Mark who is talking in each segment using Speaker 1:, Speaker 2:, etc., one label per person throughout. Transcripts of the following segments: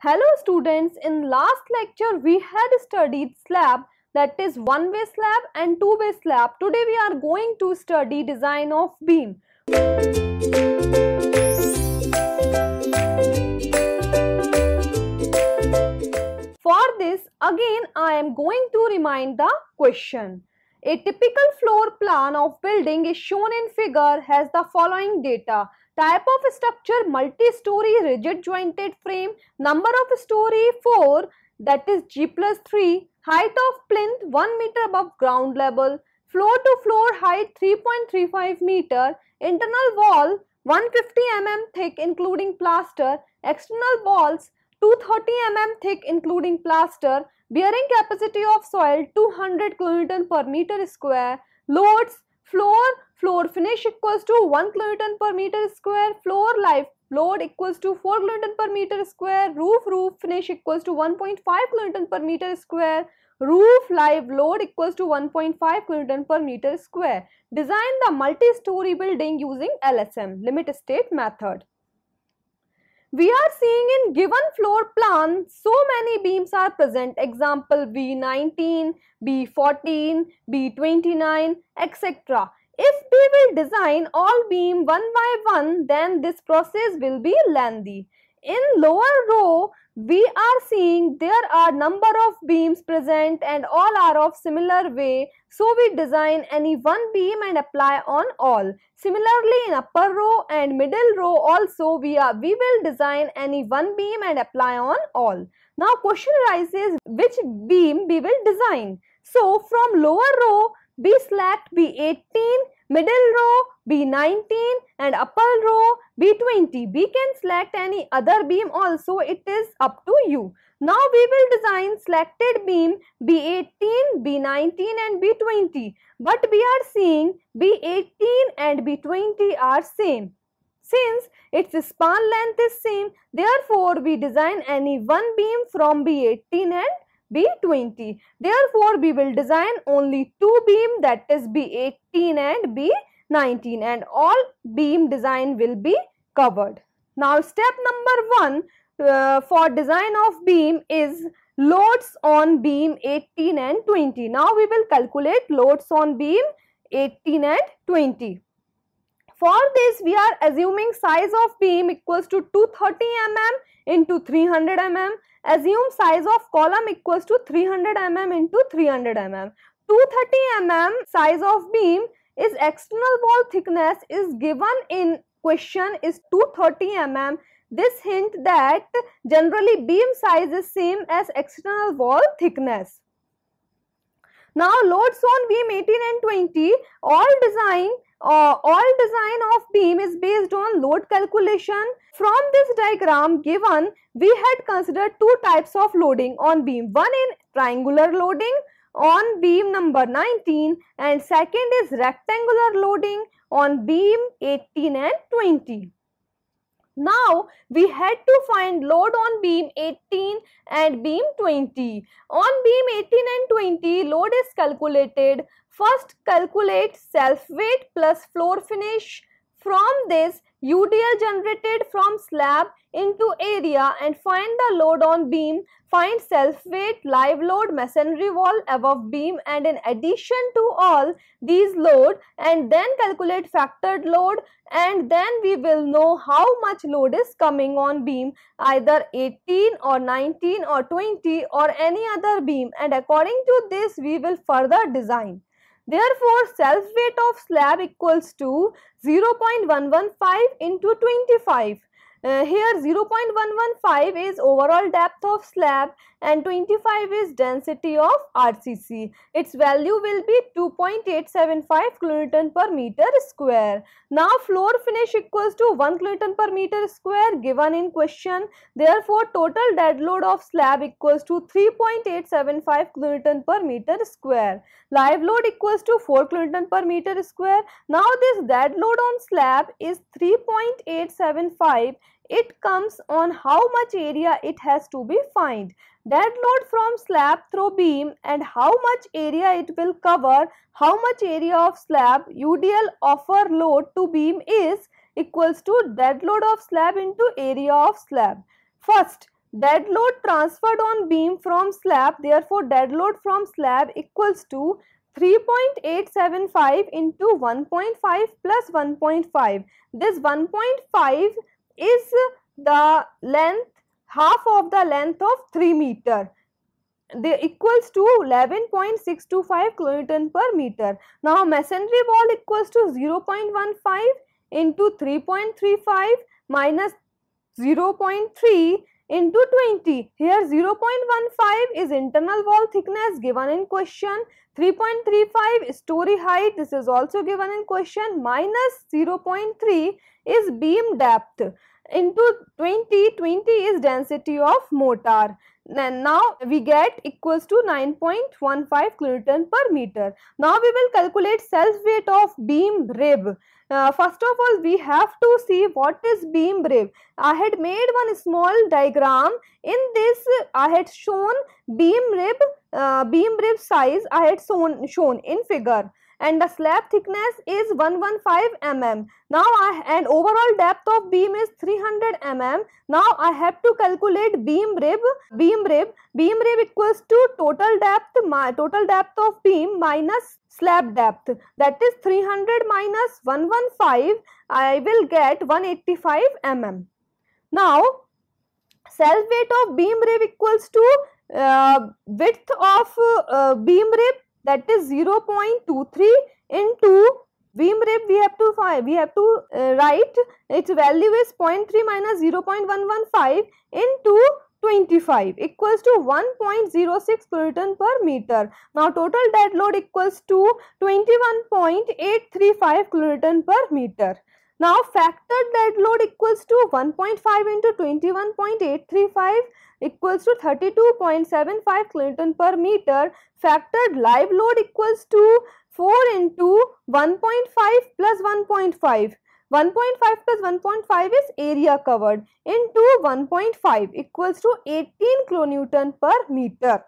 Speaker 1: Hello students, in last lecture we had studied slab that is one way slab and two way slab. Today we are going to study design of beam. For this again I am going to remind the question. A typical floor plan of building is shown in figure has the following data. Type of structure multi-story rigid jointed frame. Number of story 4 that is G plus 3. Height of plinth 1 meter above ground level. Floor to floor height 3.35 meter. Internal wall 150 mm thick including plaster. External walls 230 mm thick including plaster. Bearing capacity of soil 200 kg per meter square. Loads floor Floor finish equals to 1 kilonewton per meter square. Floor life load equals to 4 kilonewton per meter square. Roof roof finish equals to 1.5 kilonewton per meter square. Roof life load equals to 1.5 kilonewton per meter square. Design the multi-story building using LSM, limit state method. We are seeing in given floor plan, so many beams are present. Example B19, B14, B29, etc. If we will design all beam one by one, then this process will be lengthy. In lower row, we are seeing there are number of beams present and all are of similar way. So we design any one beam and apply on all. Similarly, in upper row and middle row also we are we will design any one beam and apply on all. Now question arises which beam we will design. So from lower row B select B18, middle row B19 and upper row B20. B can select any other beam also it is up to you. Now we will design selected beam B18, B19 and B20 but we are seeing B18 and B20 are same. Since its span length is same therefore we design any one beam from B18 and B20. Therefore, we will design only two beam that is B18 and B19 and all beam design will be covered. Now, step number 1 uh, for design of beam is loads on beam 18 and 20. Now, we will calculate loads on beam 18 and 20. For this, we are assuming size of beam equals to 230 mm into 300 mm Assume size of column equals to 300 mm into 300 mm. 230 mm size of beam is external wall thickness is given in question is 230 mm. This hint that generally beam size is same as external wall thickness. Now loads on beam 18 and 20 all design uh, all design of beam is based on load calculation. From this diagram given, we had considered two types of loading on beam. One in triangular loading on beam number 19 and second is rectangular loading on beam 18 and 20. Now, we had to find load on beam 18 and beam 20. On beam 18 and 20, load is calculated First calculate self weight plus floor finish. From this UDL generated from slab into area and find the load on beam. Find self weight, live load, masonry wall above beam and in addition to all these load and then calculate factored load and then we will know how much load is coming on beam either 18 or 19 or 20 or any other beam and according to this we will further design. Therefore, self weight of slab equals to 0.115 into 25 uh, here 0.115 is overall depth of slab and 25 is density of RCC. Its value will be 2.875 kilonewton per meter square. Now floor finish equals to 1 kilonewton per meter square given in question. Therefore total dead load of slab equals to 3.875 kilonewton per meter square. Live load equals to 4 kilonewton per meter square. Now this dead load on slab is 3.875 it comes on how much area it has to be find Dead load from slab through beam and how much area it will cover, how much area of slab UDL offer load to beam is equals to dead load of slab into area of slab. First, dead load transferred on beam from slab therefore dead load from slab equals to 3.875 into 1.5 plus 1.5. This 1.5 is the length half of the length of 3 meter they equals to 11.625 kilonewton per meter. Now masonry wall equals to 0.15 into 3.35 minus 0.3 into 20. Here 0.15 is internal wall thickness given in question. 3.35 story height this is also given in question minus 0.3 is beam depth into 20 20 is density of mortar and now we get equals to 9.15 kilonewton per meter now we will calculate self weight of beam rib uh, first of all we have to see what is beam rib i had made one small diagram in this i had shown beam rib uh, beam rib size I had shown, shown in figure and the slab thickness is 115 mm. Now I and overall depth of beam is 300 mm. Now I have to calculate beam rib, beam rib, beam rib equals to total depth, my total depth of beam minus slab depth that is 300 minus 115 I will get 185 mm. Now self weight of beam rib equals to uh, width of uh, beam rib that is 0.23 into beam rib we have to find we have to uh, write its value is 0.3 minus 0.115 into 25 equals to 1.06 kiloton per meter now total dead load equals to 21.835 kiloton per meter now factor dead load equals to 1.5 into 21.835 equals to 32.75 Clinton per meter. Factored live load equals to 4 into 1.5 plus 1.5. 1.5 plus 1.5 is area covered into 1.5 equals to 18 kilonewton per meter.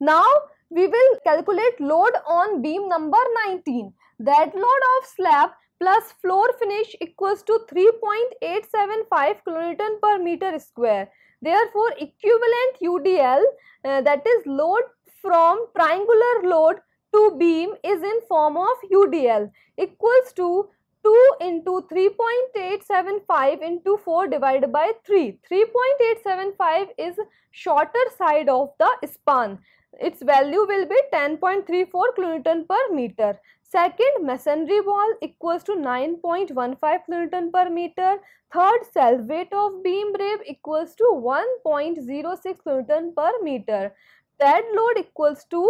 Speaker 1: Now we will calculate load on beam number 19. That load of slab plus floor finish equals to 3.875 kilonewton per meter square. Therefore, equivalent UDL uh, that is load from triangular load to beam is in form of UDL equals to 2 into 3.875 into 4 divided by 3. 3.875 is shorter side of the span. Its value will be 10.34 kilonewton per meter. Second, masonry wall equals to 9.15 kiloton per meter. Third, self weight of beam rib equals to 1.06 kiloton per meter. Dead load equals to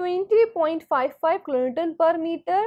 Speaker 1: 20.55 kiloton per meter.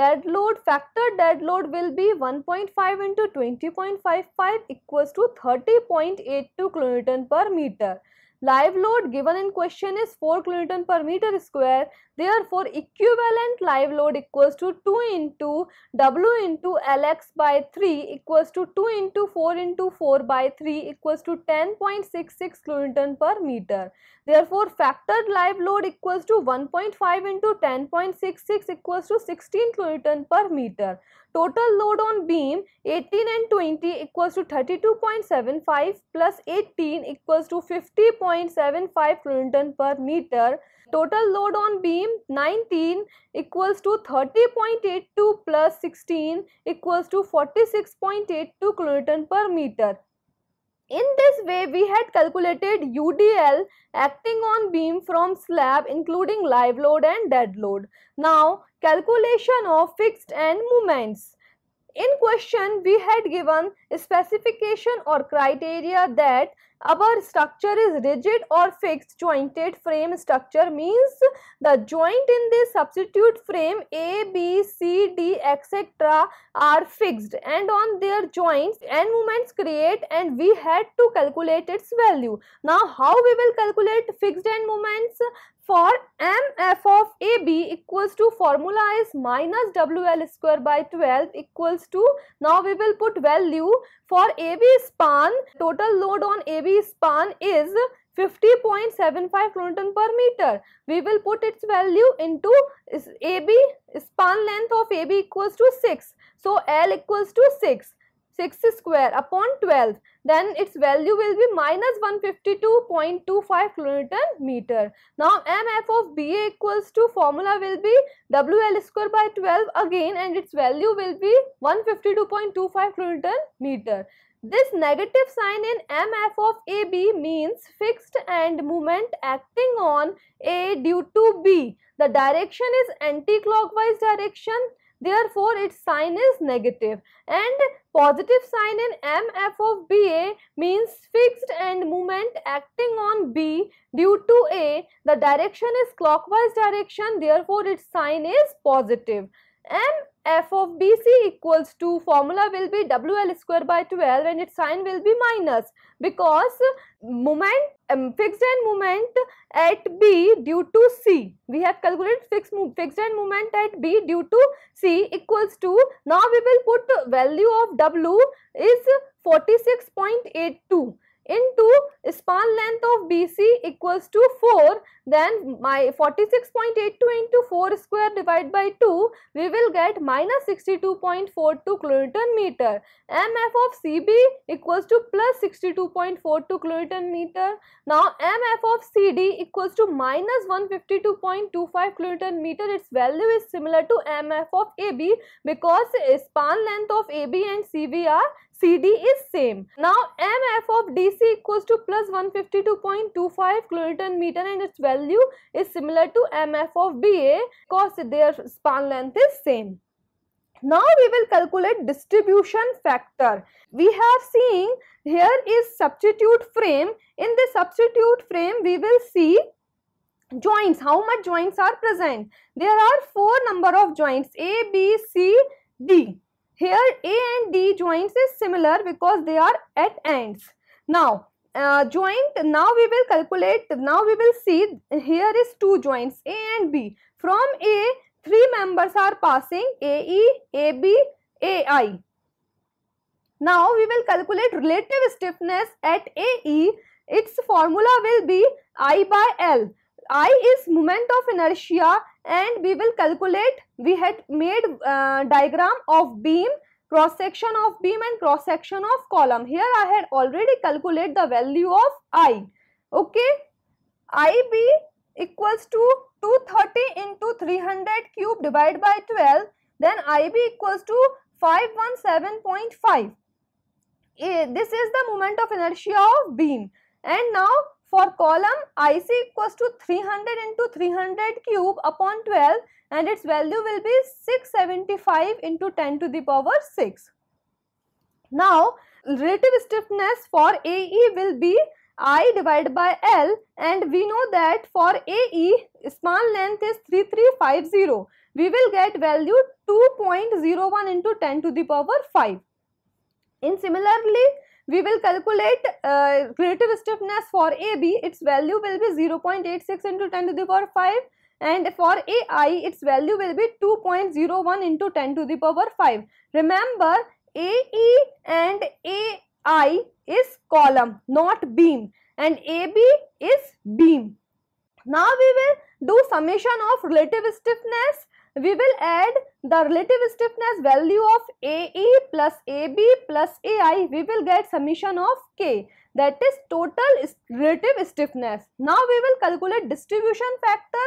Speaker 1: Dead load factor dead load will be 1.5 into 20.55 equals to 30.82 kiloton per meter. Live load given in question is 4 kiloton per meter square. Therefore, equivalent live load equals to 2 into W into Lx by 3 equals to 2 into 4 into 4 by 3 equals to 10.66 kilonewton per meter. Therefore, factored live load equals to 1.5 into 10.66 equals to 16 kilonewton per meter. Total load on beam 18 and 20 equals to 32.75 plus 18 equals to 50.75 kilonewton per meter. Total load on beam 19 equals to 30.82 plus 16 equals to 46.82 kilonewton per meter. In this way, we had calculated UDL acting on beam from slab including live load and dead load. Now, calculation of fixed end moments. In question, we had given specification or criteria that our structure is rigid or fixed jointed frame structure means the joint in the substitute frame A, B, C, D etc are fixed and on their joints end moments create and we had to calculate its value. Now how we will calculate fixed end moments? for mf of ab equals to formula is minus wl square by 12 equals to now we will put value for ab span total load on ab span is 50.75 Newton per meter. We will put its value into AB span length of AB equals to 6. So L equals to 6. 6 square upon 12 then its value will be minus 152.25 kilonewton meter. Now MF of BA equals to formula will be WL square by 12 again and its value will be 152.25 kilonewton meter. This negative sign in MF of AB means fixed end moment acting on A due to B. The direction is anti-clockwise direction Therefore, its sign is negative and positive sign in MF of BA means fixed and moment acting on B due to A. The direction is clockwise direction, therefore its sign is positive. M f of BC equals to formula will be WL square by 12 and its sign will be minus because moment um, fixed end moment at B due to C we have calculated fixed fixed end moment at B due to C equals to now we will put value of W is 46.82 into span length of BC equals to 4 then my 46.82 into 4 square divided by 2 we will get minus 62.42 kilonewton meter. MF of CB equals to plus 62.42 kilonewton meter. Now MF of CD equals to minus 152.25 kilonewton meter its value is similar to MF of AB because span length of AB and CB are CD is same. Now MF of DC equals to plus 152.25 kilonewton meter and its value is similar to MF of BA because their span length is same. Now we will calculate distribution factor. We have seen here is substitute frame. In the substitute frame we will see joints. How much joints are present? There are four number of joints A, B, C, D. Here A and D joints is similar because they are at ends. Now uh, joint now we will calculate now we will see here is two joints A and B. From A three members are passing AE, AB, AI. Now we will calculate relative stiffness at AE. Its formula will be I by L. I is moment of inertia and we will calculate, we had made uh, diagram of beam, cross section of beam and cross section of column. Here I had already calculate the value of I. Okay. IB equals to 230 into 300 cube divided by 12 then IB equals to 517.5. Eh, this is the moment of inertia of beam and now for column IC equals to 300 into 300 cube upon 12 and its value will be 675 into 10 to the power 6. Now, relative stiffness for AE will be I divided by L and we know that for AE small length is 3350. We will get value 2.01 into 10 to the power 5. In similarly, we will calculate uh, relative stiffness for AB, its value will be 0.86 into 10 to the power 5 and for AI, its value will be 2.01 into 10 to the power 5. Remember, AE and AI is column, not beam and AB is beam. Now we will do summation of relative stiffness we will add the relative stiffness value of AE plus AB plus AI, we will get summation of K that is total relative stiffness. Now we will calculate distribution factor,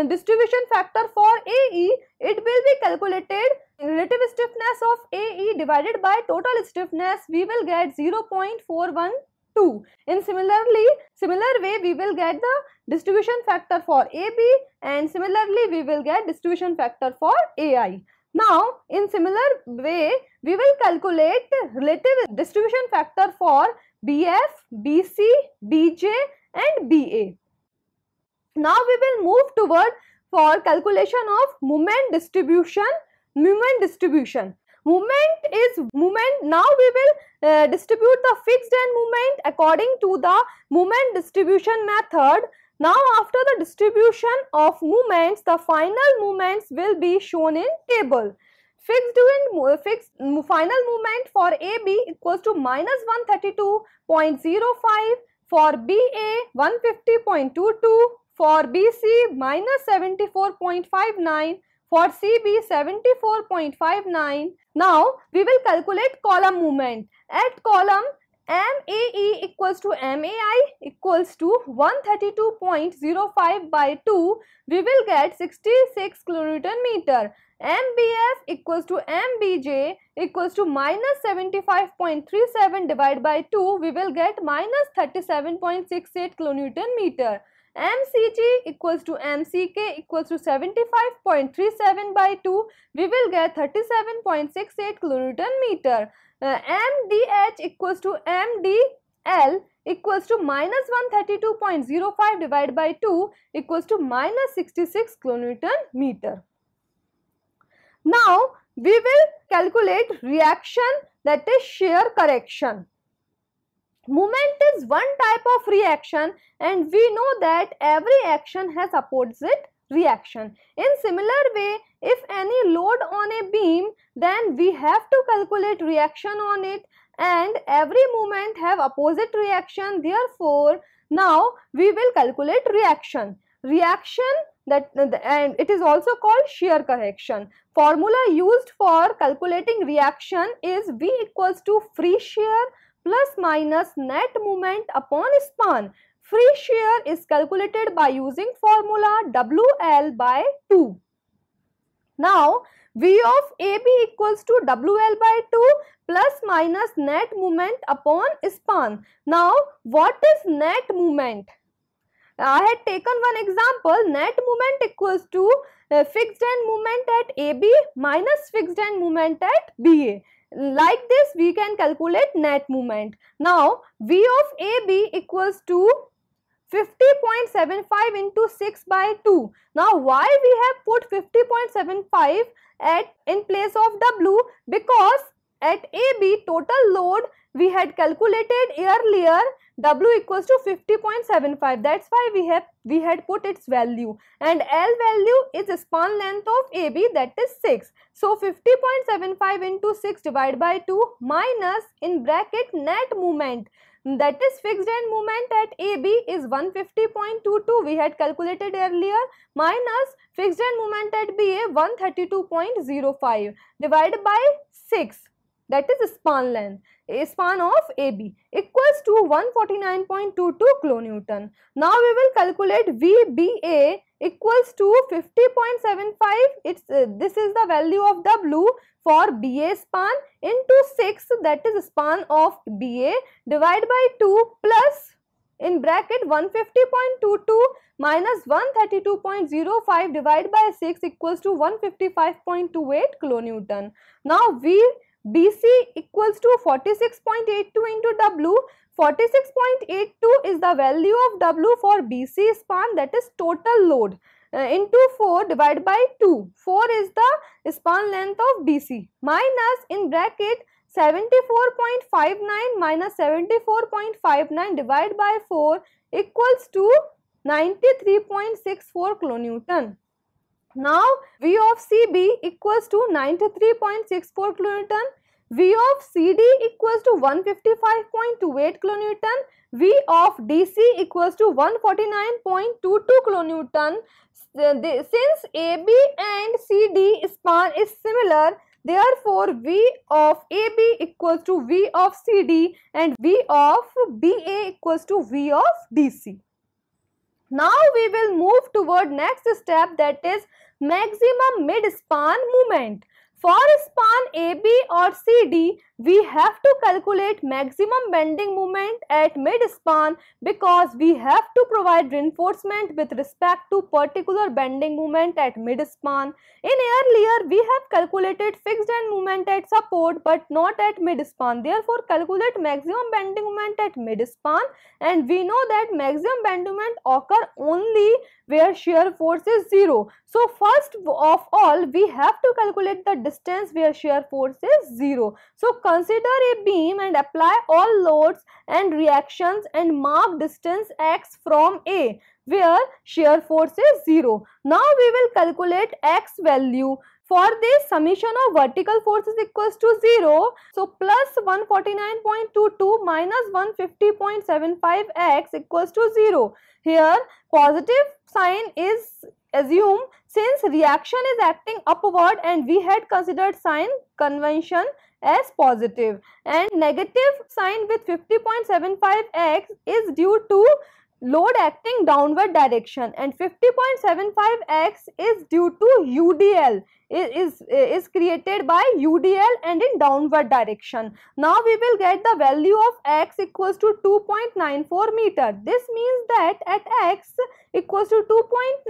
Speaker 1: uh, distribution factor for AE, it will be calculated relative stiffness of AE divided by total stiffness, we will get 0.41. 2. In similarly, similar way we will get the distribution factor for AB and similarly we will get distribution factor for AI. Now, in similar way, we will calculate relative distribution factor for BF, BC, BJ and BA. Now, we will move toward for calculation of moment distribution, moment distribution. Movement is movement. Now we will uh, distribute the fixed end movement according to the movement distribution method. Now after the distribution of movements, the final movements will be shown in table fixed end fixed final movement for AB equals to minus 132.05 for BA 150.22 for BC minus 74.59 for CB 74.59. Now we will calculate column movement. At column MAE equals to MAI equals to 132.05 by 2, we will get 66 kilonewton meter. MBF equals to MBJ equals to minus 75.37 divided by 2, we will get minus 37.68 kilonewton meter. MCG equals to MCK equals to 75.37 by 2, we will get 37.68 kilonewton meter. Uh, MDH equals to MDL equals to minus 132.05 divided by 2 equals to minus 66 kilonewton meter. Now, we will calculate reaction that is shear correction. Movement is one type of reaction and we know that every action has opposite reaction. In similar way, if any load on a beam, then we have to calculate reaction on it and every movement have opposite reaction. Therefore, now we will calculate reaction. Reaction that and it is also called shear correction. Formula used for calculating reaction is V equals to free shear plus minus net moment upon span. Free shear is calculated by using formula WL by 2. Now, V of AB equals to WL by 2 plus minus net moment upon span. Now, what is net moment? I had taken one example, net moment equals to uh, fixed end moment at AB minus fixed end moment at BA. Like this, we can calculate net movement. Now, V of AB equals to 50.75 into 6 by 2. Now, why we have put 50.75 at in place of W? Because at AB total load we had calculated earlier W equals to 50.75 that's why we have we had put its value and L value is span length of AB that is 6. So 50.75 into 6 divided by 2 minus in bracket net movement that is fixed end movement at AB is 150.22 we had calculated earlier minus fixed end movement at BA 132.05 divided by 6 that is span length span of AB equals to 149.22 kilonewton. Now we will calculate VBA equals to 50.75 it's uh, this is the value of W for BA span into 6 that is span of BA divided by 2 plus in bracket 150.22 minus 132.05 divided by 6 equals to 155.28 kilonewton. Now we BC equals to 46.82 into W. 46.82 is the value of W for BC span that is total load uh, into 4 divided by 2. 4 is the span length of BC minus in bracket 74.59 minus 74.59 divided by 4 equals to 93.64 kilonewton. Now, V of CB equals to 93.64 kilonewton. V of CD equals to 155.28 kilonewton. V of DC equals to 149.22 kilonewton. Since AB and CD span is similar, therefore V of AB equals to V of CD and V of BA equals to V of DC. Now we will move toward next step that is maximum mid span movement. For span AB or CD, we have to calculate maximum bending moment at mid-span because we have to provide reinforcement with respect to particular bending moment at mid-span. In earlier, we have calculated fixed end moment at support but not at mid-span. Therefore, calculate maximum bending moment at mid-span and we know that maximum bending moment occur only where shear force is 0. So first of all we have to calculate the distance where shear force is 0. So consider a beam and apply all loads and reactions and mark distance x from A where shear force is 0. Now we will calculate x value. For this summation of vertical force is equals to 0. So plus 149.22 minus 150.75x equals to 0. Here positive sign is assumed since reaction is acting upward and we had considered sign convention as positive and negative sign with 50.75x is due to load acting downward direction and 50.75x is due to UDL is, is created by UDL and in downward direction. Now we will get the value of x equals to 2.94 meter. This means that at x equals to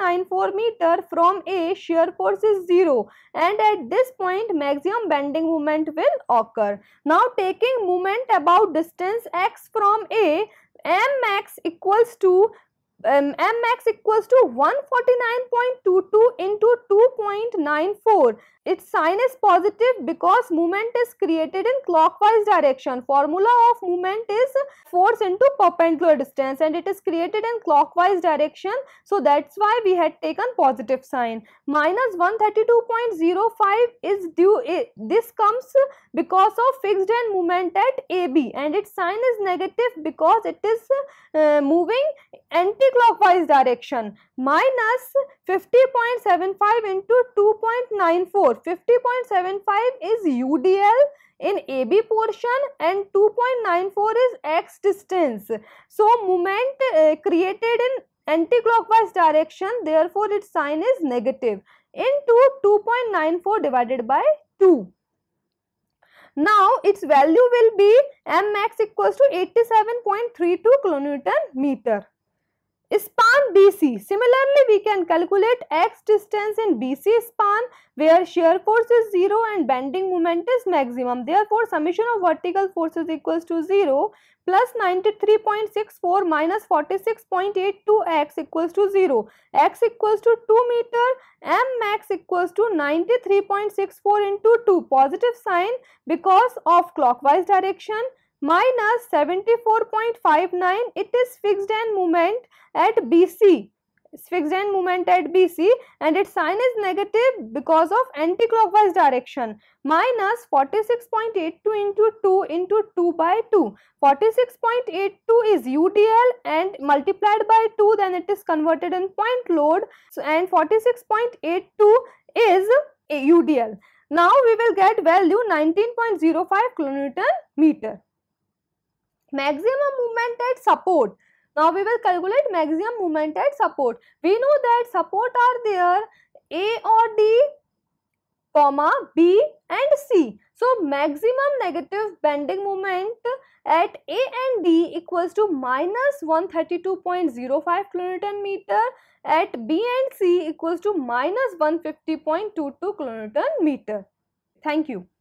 Speaker 1: 2.94 meter from A shear force is 0 and at this point maximum bending moment will occur. Now taking moment about distance x from A M max equals to um, max equals to 149.22 into 2.94 its sign is positive because movement is created in clockwise direction. Formula of movement is force into perpendicular distance and it is created in clockwise direction. So that's why we had taken positive sign. Minus 132.05 is due, eh, this comes because of fixed end movement at AB and its sign is negative because it is uh, moving anti-clockwise direction minus 50.75 into 2.94. 50.75 is UDL in AB portion and 2.94 is X distance. So, moment uh, created in anti-clockwise direction therefore its sign is negative into 2.94 divided by 2. Now its value will be max equals to 87.32 kilonewton meter span BC. Similarly, we can calculate x distance in BC span where shear force is 0 and bending moment is maximum. Therefore, summation of vertical forces equals to 0 plus 93.64 minus 46.82 x equals to 0. x equals to 2 meter, m max equals to 93.64 into 2 positive sign because of clockwise direction minus 74.59 it is fixed and moment at BC fixed end moment at BC and its sign is negative because of anticlockwise direction minus 46.82 into 2 into 2 by 2. 46.82 is UDL and multiplied by 2 then it is converted in point load so, and 46.82 is UDL. Now we will get value 19.05 kilonewton meter maximum moment at support. Now we will calculate maximum moment at support. We know that support are there A or D, comma B and C. So maximum negative bending moment at A and D equals to minus 132.05 kilonewton meter at B and C equals to minus 150.22 kilonewton meter. Thank you.